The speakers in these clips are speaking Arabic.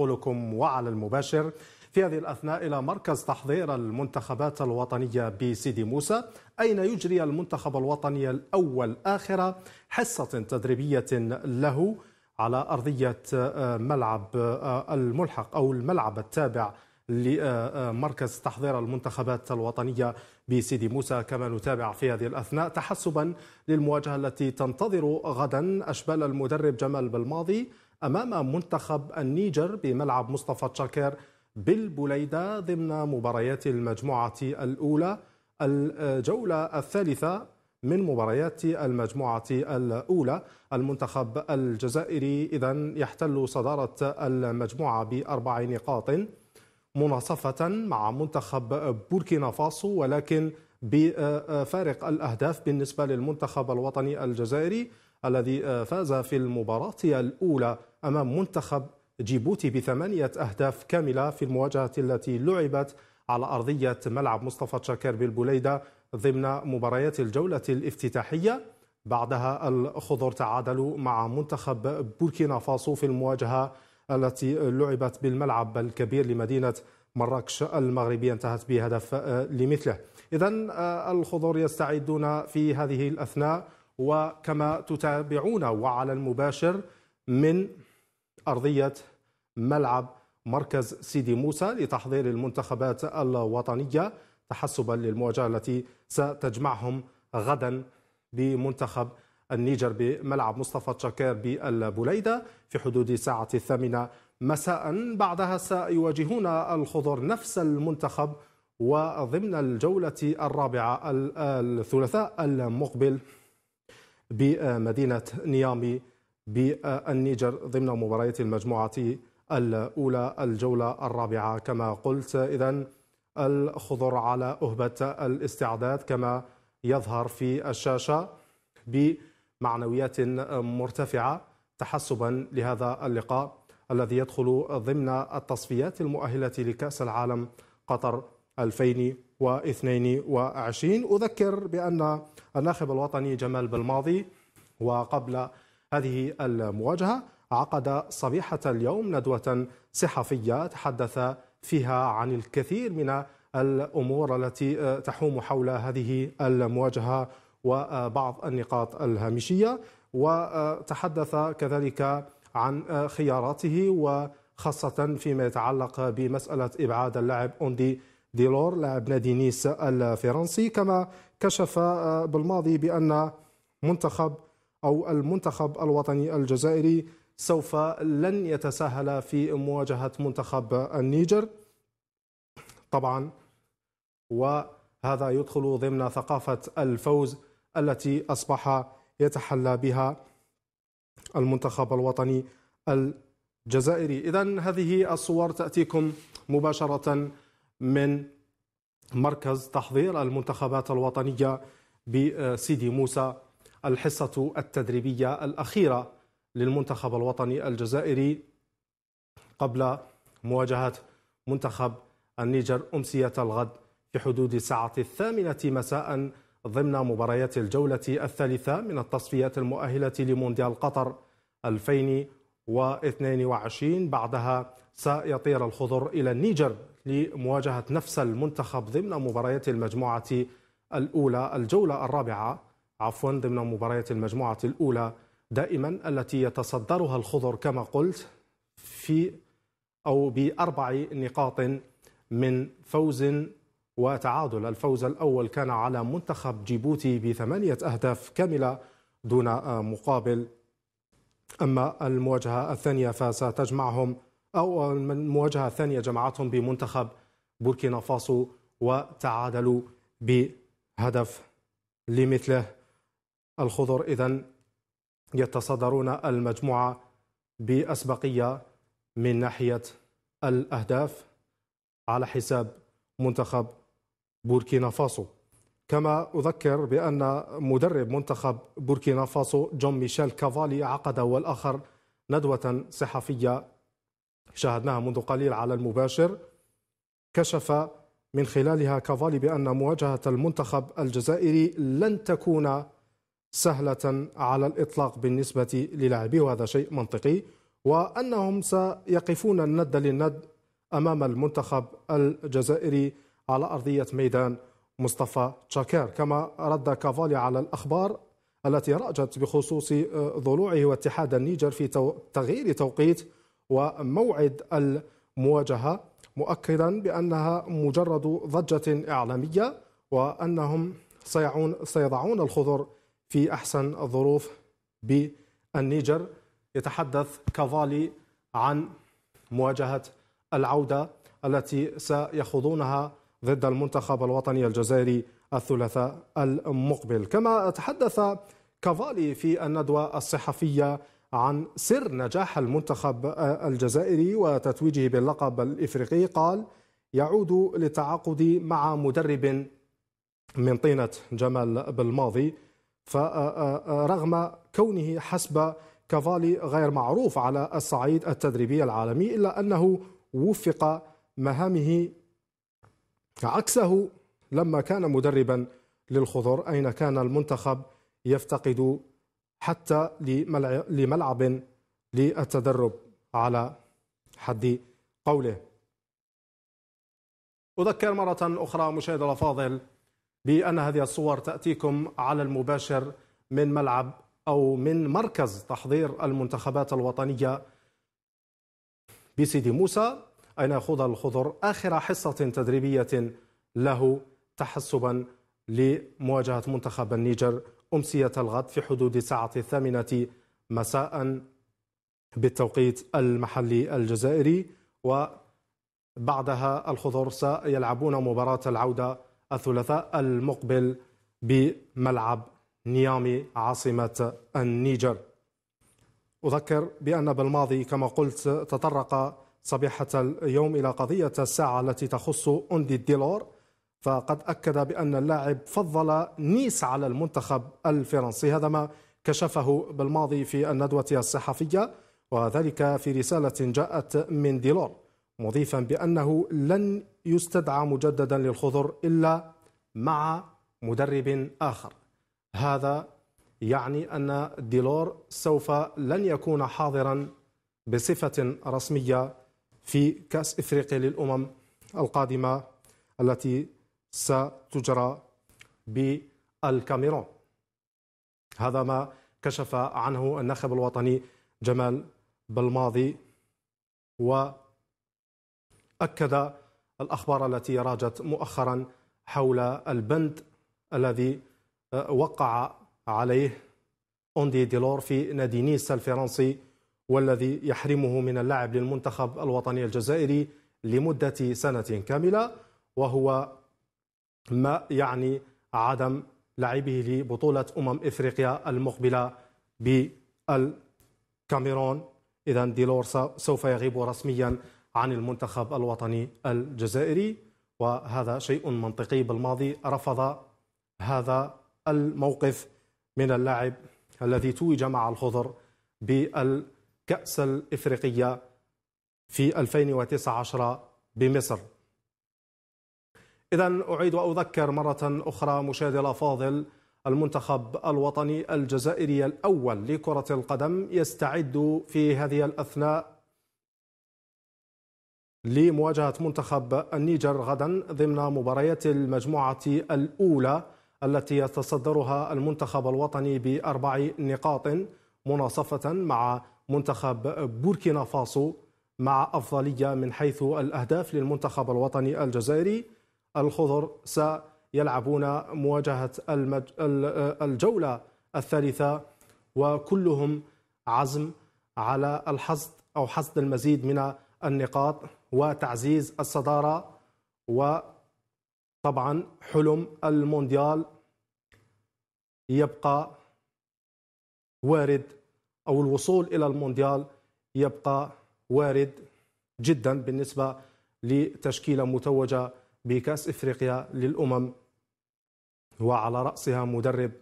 ننقلكم وعلى المباشر في هذه الأثناء إلى مركز تحضير المنتخبات الوطنية بسيدي موسى أين يجري المنتخب الوطني الأول آخر حصة تدريبية له على أرضية آه، ملعب آه، الملحق أو الملعب التابع لمركز تحضير المنتخبات الوطنية بسيدي موسى كما نتابع في هذه الأثناء تحسبا للمواجهة التي تنتظر غدا أشبال المدرب جمال بالماضي أمام منتخب النيجر بملعب مصطفى تشاكر بالبليدة ضمن مباريات المجموعة الأولى الجولة الثالثة من مباريات المجموعة الأولى المنتخب الجزائري إذا يحتل صدارة المجموعة بأربع نقاط مناصفة مع منتخب بوركينا فاسو ولكن بفارق الأهداف بالنسبة للمنتخب الوطني الجزائري الذي فاز في المباراة الأولى أمام منتخب جيبوتي بثمانية أهداف كاملة في المواجهة التي لعبت على أرضية ملعب مصطفى شاكر بالبليدة ضمن مباريات الجولة الافتتاحية بعدها الخضر تعادلوا مع منتخب بوركينا فاسو في المواجهة التي لعبت بالملعب الكبير لمدينة مراكش المغربية انتهت بهدف آه، لمثله إذا آه، الخضر يستعدون في هذه الأثناء وكما تتابعون وعلى المباشر من أرضية ملعب مركز سيدي موسى لتحضير المنتخبات الوطنية تحسبا للمواجهة التي ستجمعهم غدا بمنتخب النيجر بملعب مصطفى تشاكير بالبليدة في حدود الساعة الثامنة مساء بعدها سيواجهون الخضر نفس المنتخب وضمن الجولة الرابعة الثلاثاء المقبل بمدينة نيامي بالنيجر ضمن مباريات المجموعة الأولى الجولة الرابعة كما قلت إذا الخضر على أهبة الاستعداد كما يظهر في الشاشة بمعنويات مرتفعة تحسبا لهذا اللقاء الذي يدخل ضمن التصفيات المؤهلة لكأس العالم قطر 2022 أذكر بأن الناخب الوطني جمال بالماضي وقبل هذه المواجهة عقد صبيحة اليوم ندوة صحفية تحدث فيها عن الكثير من الأمور التي تحوم حول هذه المواجهة وبعض النقاط الهامشية وتحدث كذلك عن خياراته وخاصة فيما يتعلق بمسألة إبعاد اللاعب أوندي ديلور لاعب نادي نيس الفرنسي كما كشف بالماضي بأن منتخب أو المنتخب الوطني الجزائري سوف لن يتساهل في مواجهة منتخب النيجر طبعا وهذا يدخل ضمن ثقافة الفوز التي أصبح يتحلى بها المنتخب الوطني الجزائري إذا هذه الصور تأتيكم مباشرة من مركز تحضير المنتخبات الوطنية بسيدي موسى الحصة التدريبية الأخيرة للمنتخب الوطني الجزائري قبل مواجهة منتخب النيجر أمسية الغد في حدود الساعة الثامنة مساء ضمن مباريات الجولة الثالثة من التصفيات المؤهلة لمونديال قطر 2022 بعدها سيطير الخضر إلى النيجر لمواجهة نفس المنتخب ضمن مباريات المجموعة الأولى الجولة الرابعة عفوا ضمن مباريات المجموعة الأولى دائما التي يتصدرها الخضر كما قلت في أو بأربع نقاط من فوز وتعادل الفوز الأول كان على منتخب جيبوتي بثمانية أهداف كاملة دون مقابل أما المواجهة الثانية فستجمعهم أو المواجهة الثانية جمعتهم بمنتخب بوركينا فاسو وتعادلوا بهدف لمثله الخضر إذا يتصدرون المجموعة بأسبقية من ناحية الأهداف على حساب منتخب بوركينا فاسو كما أذكر بأن مدرب منتخب بوركينا فاسو جون ميشيل كافالي عقد والآخر ندوة صحفية شاهدناها منذ قليل على المباشر كشف من خلالها كافالي بأن مواجهة المنتخب الجزائري لن تكون سهلة على الإطلاق بالنسبة للاعبيه وهذا شيء منطقي وأنهم سيقفون الند للند أمام المنتخب الجزائري على أرضية ميدان مصطفى تشاكير كما رد كافالي على الأخبار التي رأجت بخصوص آه، ضلوعه واتحاد النيجر في تغيير توقيت وموعد المواجهة مؤكدا بأنها مجرد ضجة إعلامية وأنهم سيضعون الخضر في أحسن الظروف بالنيجر يتحدث كفالي عن مواجهة العودة التي سيخوضونها ضد المنتخب الوطني الجزائري الثلاثاء المقبل كما تحدث كافالي في الندوة الصحفية عن سر نجاح المنتخب الجزائري وتتويجه باللقب الإفريقي قال يعود للتعاقد مع مدرب من طينة جمال بالماضي فرغم كونه حسب كافالي غير معروف على الصعيد التدريبي العالمي إلا أنه وفق مهامه عكسه لما كان مدربا للخضر أين كان المنتخب يفتقد حتى لملعب للتدرب على حد قوله أذكر مرة أخرى مشاهد الفاضل بأن هذه الصور تأتيكم على المباشر من ملعب أو من مركز تحضير المنتخبات الوطنية بسيدي موسى أين يخوض الخضر آخر حصة تدريبية له تحسبا لمواجهة منتخب النيجر أمسية الغد في حدود الساعة الثامنة مساء بالتوقيت المحلي الجزائري وبعدها الخضر سيلعبون مباراة العودة الثلاثاء المقبل بملعب نيامي عاصمة النيجر أذكر بأن بالماضي كما قلت تطرق صبيحة اليوم إلى قضية الساعة التي تخص أندي ديلور فقد أكد بأن اللاعب فضل نيس على المنتخب الفرنسي هذا ما كشفه بالماضي في الندوة الصحفية وذلك في رسالة جاءت من ديلور مضيفا بأنه لن يستدعى مجددا للخضر إلا مع مدرب آخر هذا يعني أن ديلور سوف لن يكون حاضرا بصفة رسمية في كأس إفريقيا للأمم القادمة التي ستجرى بالكاميرون هذا ما كشف عنه الناخب الوطني جمال بالماضي و أكد الأخبار التي راجت مؤخرا حول البند الذي آه، وقع عليه أوندي ديلور في نادي نيس الفرنسي والذي يحرمه من اللعب للمنتخب الوطني الجزائري لمدة سنة كاملة وهو ما يعني عدم لعبه لبطولة أمم إفريقيا المقبلة بالكاميرون إذا ديلور سوف يغيب رسميا عن المنتخب الوطني الجزائري وهذا شيء منطقي بالماضي رفض هذا الموقف من اللاعب الذي توج مع الخضر بالكأس الإفريقية في 2019 بمصر إذا أعيد وأذكر مرة أخرى مشاهدي فاضل المنتخب الوطني الجزائري الأول لكرة القدم يستعد في هذه الأثناء لمواجهة منتخب النيجر غدا ضمن مباريات المجموعة الأولى التي يتصدرها المنتخب الوطني بأربع نقاط مناصفة مع منتخب بوركينا فاسو مع أفضلية من حيث الأهداف للمنتخب الوطني الجزائري الخضر سيلعبون مواجهة المج... الجولة الثالثة وكلهم عزم على الحصد أو حصد المزيد من النقاط وتعزيز الصداره وطبعا حلم المونديال يبقى وارد او الوصول الى المونديال يبقى وارد جدا بالنسبه لتشكيله متوجه بكاس افريقيا للامم وعلى راسها مدرب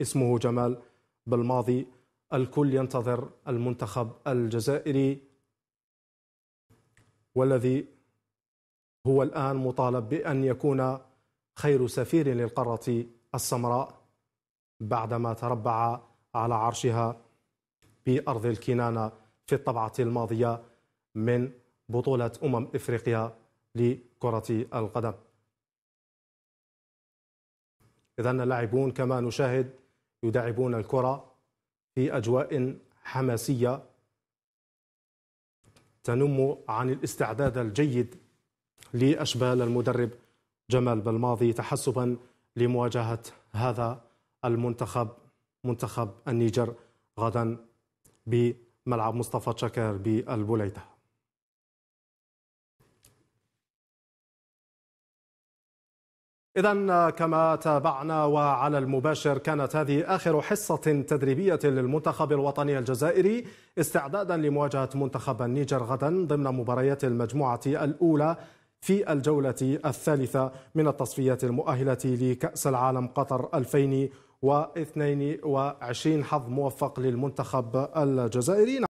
اسمه جمال بالماضي الكل ينتظر المنتخب الجزائري والذي هو الآن مطالب بأن يكون خير سفير للقارة السمراء بعدما تربع على عرشها بأرض الكنانة في الطبعة الماضية من بطولة أمم إفريقيا لكرة القدم إذا اللاعبون كما نشاهد يداعبون الكرة في أجواء حماسية تنم عن الاستعداد الجيد لأشبال المدرب جمال بلماضي تحسبا لمواجهة هذا المنتخب منتخب النيجر غدا بملعب مصطفى تشكر بالبوليته إذا كما تابعنا وعلى المباشر كانت هذه آخر حصة تدريبية للمنتخب الوطني الجزائري استعدادا لمواجهة منتخب النيجر غدا ضمن مباريات المجموعة الأولى في الجولة الثالثة من التصفيات المؤهلة لكأس العالم قطر 2022 حظ موفق للمنتخب الجزائري